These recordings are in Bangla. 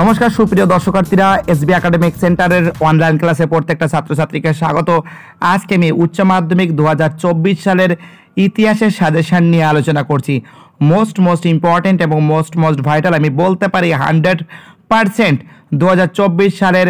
নমস্কার সুপ্রিয় দর্শকার্থীরা এসবি একাডেমিক সেন্টারের অনলাইন ক্লাসে প্রত্যেকটা ছাত্রছাত্রীকে স্বাগত আজকে আমি উচ্চ মাধ্যমিক দু সালের ইতিহাসের সাজেশান নিয়ে আলোচনা করছি মোস্ট মোস্ট ইম্পর্ট্যান্ট এবং মোস্ট মোস্ট ভাইটাল আমি বলতে পারি হান্ড্রেড পারসেন্ট দু সালের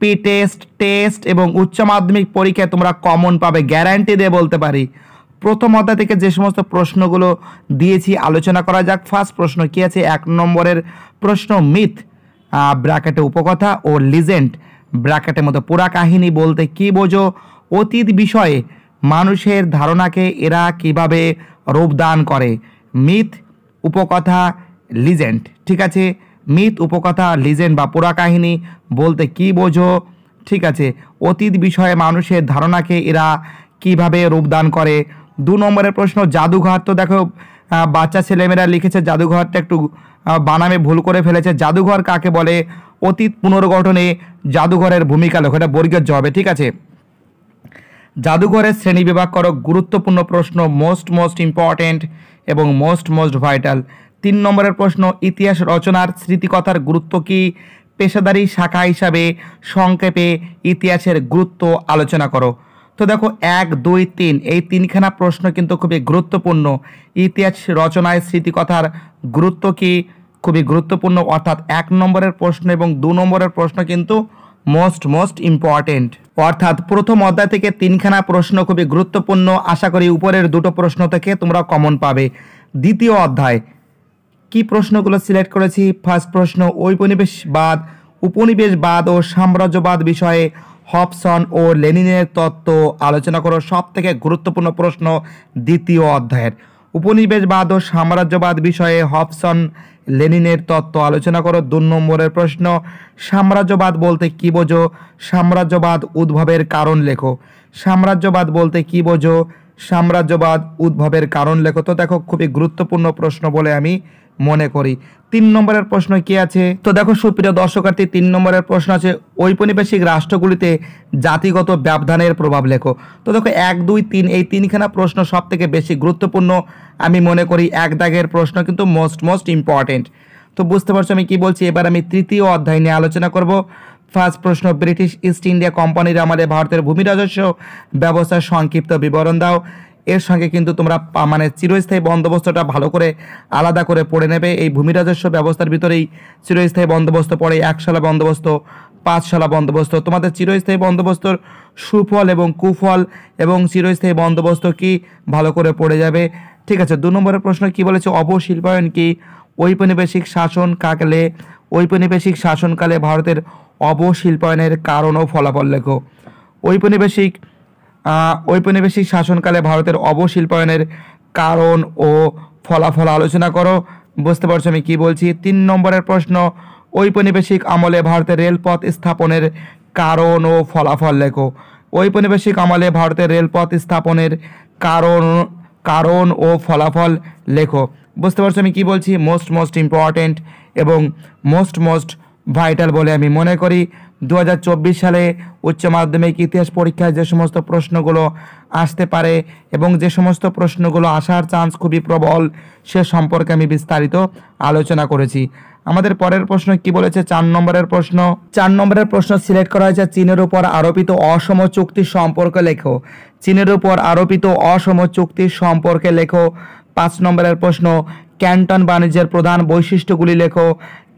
পি টেস্ট টেস্ট এবং উচ্চ মাধ্যমিক পরীক্ষায় তোমরা কমন পাবে গ্যারান্টি দিয়ে বলতে পারি প্রথম অধ্যায় থেকে যে সমস্ত প্রশ্নগুলো দিয়েছি আলোচনা করা যাক ফার্স্ট প্রশ্ন কী আছে এক নম্বরের প্রশ্ন মিথ ব্র্যাকেটে উপকথা ও লিজেন্ড ব্র্যাকেটের মতো পুরা কাহিনী বলতে কী বোঝো অতীত বিষয়ে মানুষের ধারণাকে এরা কিভাবে রূপদান করে মিথ উপকথা লিজেন্ড ঠিক আছে মিথ উপকথা লিজেন্ড বা পুরা কাহিনী বলতে কী বোঝো ঠিক আছে অতীত বিষয়ে মানুষের ধারণাকে এরা কিভাবে রূপদান করে দু নম্বরের প্রশ্ন জাদুঘর তো দেখো বাচ্চা ছেলেমেয়েরা লিখেছে জাদুঘরটা একটু বানামে ভুল করে ফেলেছে জাদুঘর কাকে বলে অতীত পুনর্গঠনে জাদুঘরের ভূমিকা লোক এটা বর্গের জবাবে ঠিক আছে জাদুঘরের শ্রেণী বিভাগ করো গুরুত্বপূর্ণ প্রশ্ন মোস্ট মোস্ট ইম্পর্ট্যান্ট এবং মোস্ট মোস্ট ভাইটাল তিন নম্বরের প্রশ্ন ইতিহাস রচনার স্মৃতিকথার গুরুত্ব কি পেশাদারি শাখা হিসাবে সংক্ষেপে ইতিহাসের গুরুত্ব আলোচনা করো তো দেখো এক দুই তিন এই তিনখানা প্রশ্ন কিন্তু খুবই গুরুত্বপূর্ণ ইতিহাস রচনায় স্মৃতিকথার গুরুত্ব কি খুবই গুরুত্বপূর্ণ অর্থাৎ এক নম্বরের প্রশ্ন এবং দু নম্বরের প্রশ্ন কিন্তু মোস্ট মোস্ট ইম্পর্টেন্ট অর্থাৎ প্রথম অধ্যায় থেকে তিনখানা প্রশ্ন খুবই গুরুত্বপূর্ণ আশা করি উপরের দুটো প্রশ্ন থেকে তোমরা কমন পাবে দ্বিতীয় অধ্যায় কি প্রশ্নগুলো সিলেক্ট করেছি ফার্স্ট প্রশ্ন ঔপনিবেশবাদ উপনিবেশবাদ ও সাম্রাজ্যবাদ বিষয়ে হবসন ও লেনিনের তত্ত্ব আলোচনা করো সব থেকে গুরুত্বপূর্ণ প্রশ্ন দ্বিতীয় অধ্যায়ের উপনিবেশবাদ ও সাম্রাজ্যবাদ বিষয়ে হবসন লেনিনের তত্ত্ব আলোচনা করো দু নম্বরের প্রশ্ন সাম্রাজ্যবাদ বলতে কী বোঝো সাম্রাজ্যবাদ উদ্ভবের কারণ লেখো সাম্রাজ্যবাদ বলতে কী বোঝো সাম্রাজ্যবাদ উদ্ভবের কারণ লেখো তো দেখো খুবই গুরুত্বপূর্ণ প্রশ্ন বলে আমি মনে করি তিন নম্বরের প্রশ্ন কি আছে তো দেখো সুপ্রিয় দর্শকার্থী তিন নম্বরের প্রশ্ন আছে ঔপনিবেশিক রাষ্ট্রগুলিতে জাতিগত ব্যবধানের প্রভাব লেখো তো দেখো এক দুই তিন এই তিনখানা প্রশ্ন সব থেকে বেশি গুরুত্বপূর্ণ আমি মনে করি এক দাগের প্রশ্ন কিন্তু মোস্ট মোস্ট ইম্পর্টেন্ট তো বুঝতে পারছো আমি কি বলছি এবার আমি তৃতীয় অধ্যায় নিয়ে আলোচনা করব ফার্স্ট প্রশ্ন ব্রিটিশ ইস্ট ইন্ডিয়া কোম্পানির আমাদের ভারতের ভূমি রাজস্ব ব্যবস্থার সংক্ষিপ্ত বিবরণ দাও এর সঙ্গে কিন্তু তোমরা মানে চিরস্থায়ী বন্দোবস্তটা ভালো করে আলাদা করে পড়ে নেবে এই ভূমি রাজস্ব ব্যবস্থার ভিতরেই চিরস্থায়ী বন্দোবস্ত পড়ে একশালা বন্দোবস্ত পাঁচশালা বন্দোবস্ত তোমাদের চিরস্থায়ী বন্দোবস্তর সুফল এবং কুফল এবং চিরস্থায়ী বন্দোবস্ত কি ভালো করে পড়ে যাবে ঠিক আছে দু নম্বরের প্রশ্ন কি বলেছে অবশিল্পায়ন কি ঔপনিবেশিক শাসন কাকলে ঔপনিবেশিক শাসনকালে ভারতের অবশিল্পায়নের কারণ ও ফলাফল লেখো ঔপনিবেশিক ঔপনিবেশিক শাসনকালে ভারতের অবশিল্পায়নের কারণ ও ফলাফল আলোচনা করো বুঝতে পারছো আমি কী বলছি তিন নম্বরের প্রশ্ন ঔপনিবেশিক আমলে ভারতের রেলপথ স্থাপনের কারণ ও ফলাফল লেখো ঔপনিবেশিক আমলে ভারতের রেলপথ স্থাপনের কারণ কারণ ও ফলাফল লেখো বুঝতে পারছো আমি কী বলছি মোস্ট মোস্ট ইম্পর্ট্যান্ট এবং মোস্ট মোস্ট ভাইটাল বলে আমি মনে করি দু সালে উচ্চ মাধ্যমিক ইতিহাস পরীক্ষায় যে সমস্ত প্রশ্নগুলো আসতে পারে এবং যে সমস্ত প্রশ্নগুলো আসার চান্স খুবই প্রবল সে সম্পর্কে আমি বিস্তারিত আলোচনা করেছি আমাদের পরের প্রশ্ন কি বলেছে চার নম্বরের প্রশ্ন চার নম্বরের প্রশ্ন সিলেক্ট করা হয়েছে চীনের উপর আরোপিত অসম চুক্তি সম্পর্কে লেখো চীনের উপর আরোপিত অসম চুক্তি সম্পর্কে লেখো পাঁচ নম্বরের প্রশ্ন ক্যান্টন বাণিজ্যের প্রধান বৈশিষ্ট্যগুলি লেখো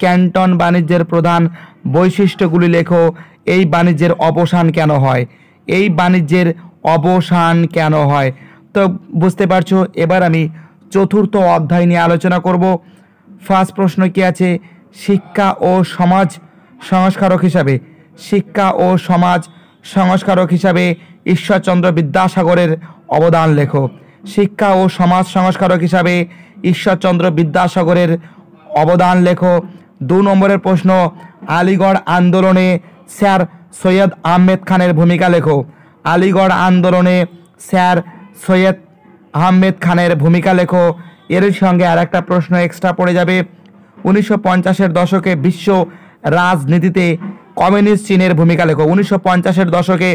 ক্যান্টন বাণিজ্যের প্রধান বৈশিষ্ট্যগুলি লেখো এই বাণিজ্যের অবসান কেন হয় এই বাণিজ্যের অবসান কেন হয় তো বুঝতে পারছো এবার আমি চতুর্থ অধ্যায় নিয়ে আলোচনা করব ফার্স্ট প্রশ্ন কি আছে শিক্ষা ও সমাজ সংস্কারক হিসাবে শিক্ষা ও সমাজ সংস্কারক হিসাবে ঈশ্বরচন্দ্র বিদ্যাসাগরের অবদান লেখো শিক্ষা ও সমাজ সংস্কারক হিসাবে ঈশ্বরচন্দ্র বিদ্যাসাগরের অবদান লেখো দু নম্বরের প্রশ্ন আলিগড় আন্দোলনে স্যার সৈয়দ আহমেদ খানের ভূমিকা লেখো আলিগড় আন্দোলনে স্যার সৈয়দ আহমেদ খানের ভূমিকা লেখো এর সঙ্গে আর একটা প্রশ্ন এক্সট্রা পড়ে যাবে উনিশশো পঞ্চাশের দশকে বিশ্ব রাজনীতিতে কমিউনিস্ট চীনের ভূমিকা লেখো উনিশশো পঞ্চাশের দশকে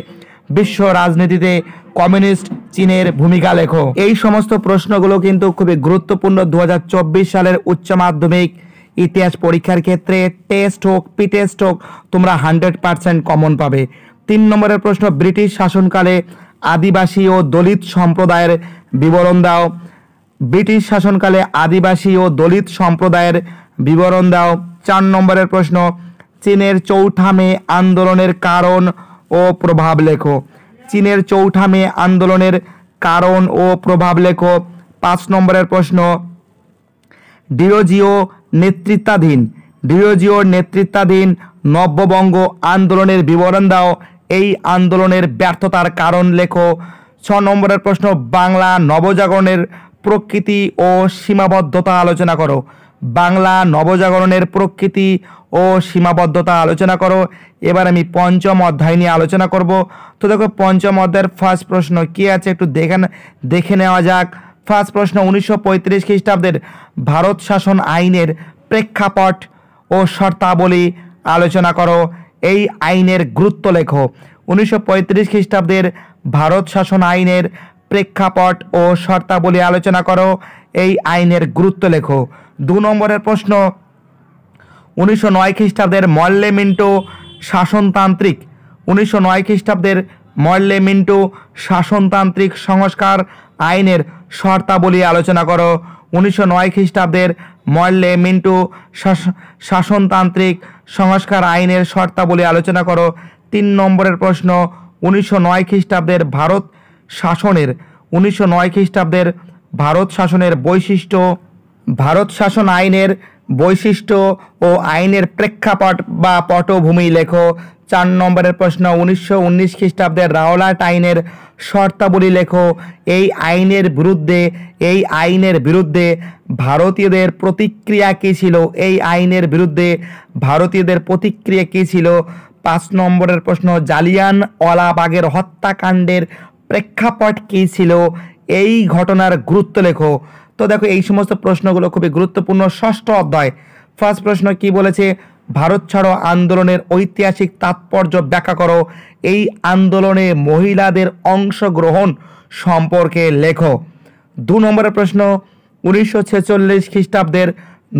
বিশ্ব রাজনীতিতে কমিউনিস্ট চীনের ভূমিকা লেখো এই সমস্ত প্রশ্নগুলো কিন্তু খুবই গুরুত্বপূর্ণ দু সালের উচ্চ মাধ্যমিক ইতিহাস পরীক্ষার ক্ষেত্রে টেস্ট হোক পি টেস্ট হোক তোমরা হান্ড্রেড পারসেন্ট কমন পাবে তিন নম্বরের প্রশ্ন ব্রিটিশ শাসনকালে আদিবাসী ও দলিত সম্প্রদায়ের বিবরণ দাও ব্রিটিশ শাসনকালে আদিবাসী ও দলিত সম্প্রদায়ের বিবরণ দাও চার নম্বরের প্রশ্ন চীনের চৌঠামে আন্দোলনের কারণ ও প্রভাব লেখো চীনের চৌঠা আন্দোলনের কারণ ও প্রভাব লেখো পাঁচ নম্বরের প্রশ্ন ডিরোজিও নেতৃত্বাধীন ডিরোজিওর নেতৃত্বাধীন নব্যবঙ্গ আন্দোলনের বিবরণ দাও এই আন্দোলনের ব্যর্থতার কারণ লেখো ছ নম্বরের প্রশ্ন বাংলা নবজাগরণের প্রকৃতি ও সীমাবদ্ধতা আলোচনা করো বাংলা নবজাগরণের প্রকৃতি ও সীমাবদ্ধতা আলোচনা করো এবার আমি পঞ্চম অধ্যায় নিয়ে আলোচনা করব তো দেখো পঞ্চম অধ্যায়ের ফার্স্ট প্রশ্ন কী আছে একটু দেখে দেখে নেওয়া যাক ফার্স্ট প্রশ্ন উনিশশো পঁয়ত্রিশ খ্রিস্টাব্দের ভারত শাসন আইনের প্রেক্ষাপট ও শর্তাবলী আলোচনা করো এই আইনের গুরুত্ব লেখো উনিশশো পঁয়ত্রিশ খ্রিস্টাব্দের ভারত শাসন আইনের প্রেক্ষাপট ও শর্তাবলী আলোচনা করো এই আইনের গুরুত্ব লেখো দু নম্বরের প্রশ্ন উনিশশো নয় খ্রিস্টাব্দের মল্লে মিন্টো শাসনতান্ত্রিক উনিশশো নয় খ্রিস্টাব্দের মল্লে মিন্টো শাসনতান্ত্রিক সংস্কার আইনের শর্তাবলী আলোচনা করো উনিশশো নয় খ্রিস্টাব্দের মল্লে মিন্টু শাসনতান্ত্রিক সংস্কার আইনের শর্তাবলী আলোচনা করো তিন নম্বরের প্রশ্ন উনিশশো নয় খ্রিস্টাব্দের ভারত শাসনের উনিশশো নয় খ্রিস্টাব্দের ভারত শাসনের বৈশিষ্ট্য ভারত শাসন আইনের বৈশিষ্ট্য ও আইনের প্রেক্ষাপট বা পটভূমি লেখো চার নম্বরের প্রশ্ন উনিশশো উনিশ খ্রিস্টাব্দে রাওলাট আইনের শর্তাবলী লেখো এই আইনের বিরুদ্ধে এই আইনের বিরুদ্ধে ভারতীয়দের প্রতিক্রিয়া কী ছিল এই আইনের বিরুদ্ধে ভারতীয়দের প্রতিক্রিয়া কী ছিল পাঁচ নম্বরের প্রশ্ন জালিয়ান অলাবাগের হত্যাকাণ্ডের প্রেক্ষাপট কী ছিল এই ঘটনার গুরুত্ব লেখো তো দেখো এই সমস্ত প্রশ্নগুলো খুবই গুরুত্বপূর্ণ ষষ্ঠ অধ্যায় ফার্স্ট প্রশ্ন কি বলেছে ভারত ছাড়ো আন্দোলনের ঐতিহাসিক তাৎপর্য ব্যাখ্যা করো এই আন্দোলনে মহিলাদের অংশগ্রহণ সম্পর্কে লেখো দু নম্বরের প্রশ্ন উনিশশো ছেচল্লিশ খ্রিস্টাব্দের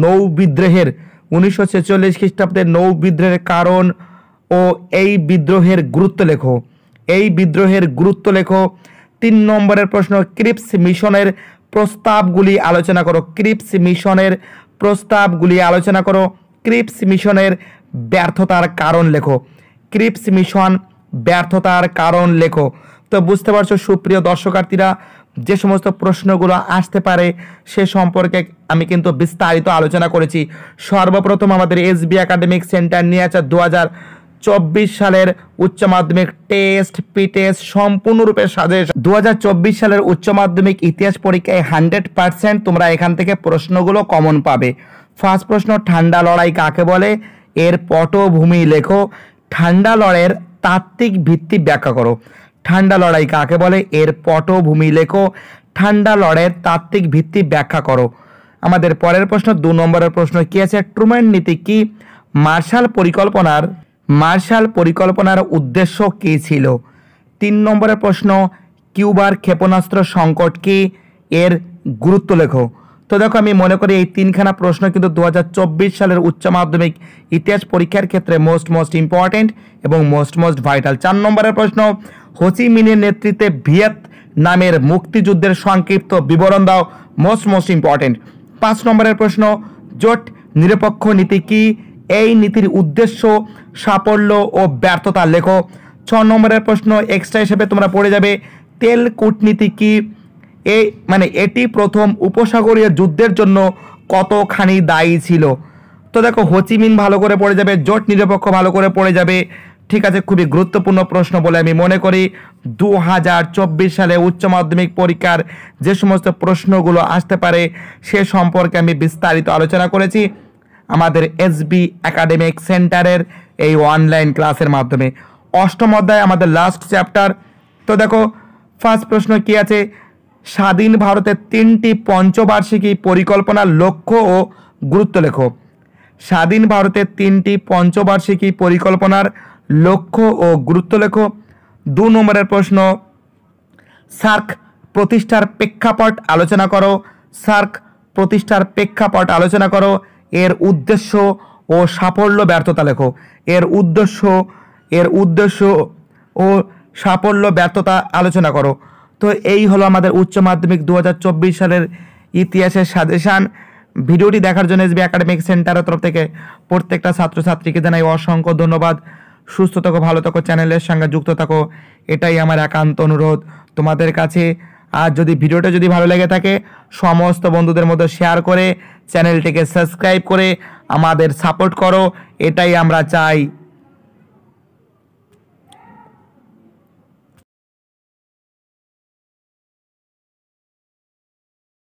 নৌ বিদ্রোহের উনিশশো ছেচল্লিশ খ্রিস্টাব্দের নৌ বিদ্রোহের কারণ ও এই বিদ্রোহের গুরুত্ব লেখো এই বিদ্রোহের গুরুত্ব লেখো তিন নম্বরের প্রশ্ন ক্রিপস মিশনের প্রস্তাবগুলি আলোচনা করো ক্রিপস মিশনের প্রস্তাবগুলি আলোচনা করো ক্রিপস মিশনের ব্যর্থতার কারণ লেখো ক্রিপস মিশন ব্যর্থতার কারণ লেখো তো বুঝতে পারছো সুপ্রিয় দর্শকার্থীরা যে সমস্ত প্রশ্নগুলো আসতে পারে সে সম্পর্কে আমি কিন্তু বিস্তারিত আলোচনা করেছি সর্বপ্রথম আমাদের এসবি একাডেমিক সেন্টার নিয়ে আছে দু চব্বিশ সালের উচ্চ মাধ্যমিক টেস্ট পি টেস্ট সম্পূর্ণরূপে সাজেশন দু সালের উচ্চ মাধ্যমিক ইতিহাস পরীক্ষায় হান্ড্রেড পার্সেন্ট তোমরা এখান থেকে প্রশ্নগুলো কমন পাবে ফার্স্ট প্রশ্ন ঠান্ডা লড়াই কাকে বলে এর পটভূমি লেখো ঠান্ডা লড়াইয়ের তাত্ত্বিক ভিত্তি ব্যাখ্যা করো ঠান্ডা লড়াই কাকে বলে এর পটভূমি লেখো ঠান্ডা লড়াইয়ের তাত্ত্বিক ভিত্তি ব্যাখ্যা করো আমাদের পরের প্রশ্ন দু নম্বরের প্রশ্ন কী আছে ট্রুম্যান নীতি কি মার্শাল পরিকল্পনার মার্শাল পরিকল্পনার উদ্দেশ্য কী ছিল তিন নম্বরের প্রশ্ন কিউবার ক্ষেপণাস্ত্র সংকট কি এর গুরুত্ব লেখো তো দেখো আমি মনে করি এই তিনখানা প্রশ্ন কিন্তু দু সালের উচ্চ মাধ্যমিক ইতিহাস পরীক্ষার ক্ষেত্রে মোস্ট মোস্ট ইম্পর্ট্যান্ট এবং মোস্ট মোস্ট ভাইটাল চার নম্বরের প্রশ্ন হোসি মিনের নেতৃত্বে ভিয়েত নামের মুক্তিযুদ্ধের সংক্ষিপ্ত বিবরণ দাও মোস্ট মোস্ট ইম্পর্টেন্ট পাঁচ নম্বরের প্রশ্ন জোট নিরপেক্ষ নীতি কি এই নীতির উদ্দেশ্য সাফল্য ও ব্যর্থতা লেখো ছ নম্বরের প্রশ্ন এক্সট্রা হিসেবে তোমরা পড়ে যাবে তেল কূটনীতি কী এই মানে এটি প্রথম উপসাগরীয় যুদ্ধের জন্য কতখানি দায়ী ছিল তো দেখো হোচিমিন ভালো করে পড়ে যাবে জোট নিরপেক্ষ ভালো করে পড়ে যাবে ঠিক আছে খুবই গুরুত্বপূর্ণ প্রশ্ন বলে আমি মনে করি দু সালে উচ্চ মাধ্যমিক পরীক্ষার যে সমস্ত প্রশ্নগুলো আসতে পারে সে সম্পর্কে আমি বিস্তারিত আলোচনা করেছি আমাদের এসবি একাডেমিক সেন্টারের এই অনলাইন ক্লাসের মাধ্যমে অষ্টম অধ্যায় আমাদের লাস্ট চ্যাপ্টার তো দেখো ফার্স্ট প্রশ্ন কি আছে স্বাধীন ভারতের তিনটি পঞ্চবার্ষিকী পরিকল্পনার লক্ষ্য ও গুরুত্ব লেখ স্বাধীন ভারতের তিনটি পঞ্চবার্ষিকী পরিকল্পনার লক্ষ্য ও গুরুত্ব লেখ দু নম্বরের প্রশ্ন সার্ক প্রতিষ্ঠার প্রেক্ষাপট আলোচনা করো সার্ক প্রতিষ্ঠার প্রেক্ষাপট আলোচনা করো এর উদ্দেশ্য ও সাফল্য ব্যর্থতা লেখো এর উদ্দেশ্য এর উদ্দেশ্য ও সাফল্য ব্যর্থতা আলোচনা করো তো এই হলো আমাদের উচ্চ মাধ্যমিক দু সালের ইতিহাসের সাজেশান ভিডিওটি দেখার জন্য এসবি একাডেমিক সেন্টারের তরফ থেকে প্রত্যেকটা ছাত্রছাত্রীকে জানাই অসংখ্য ধন্যবাদ সুস্থ থাকো ভালো থাকো চ্যানেলের সঙ্গে যুক্ত থাকো এটাই আমার একান্ত অনুরোধ তোমাদের কাছে আর যদি ভিডিওটা যদি ভালো লেগে থাকে সমস্ত বন্ধুদের মধ্যে শেয়ার করে চ্যানেলটিকে সাবস্ক্রাইব করে আমাদের সাপোর্ট করো এটাই আমরা চাই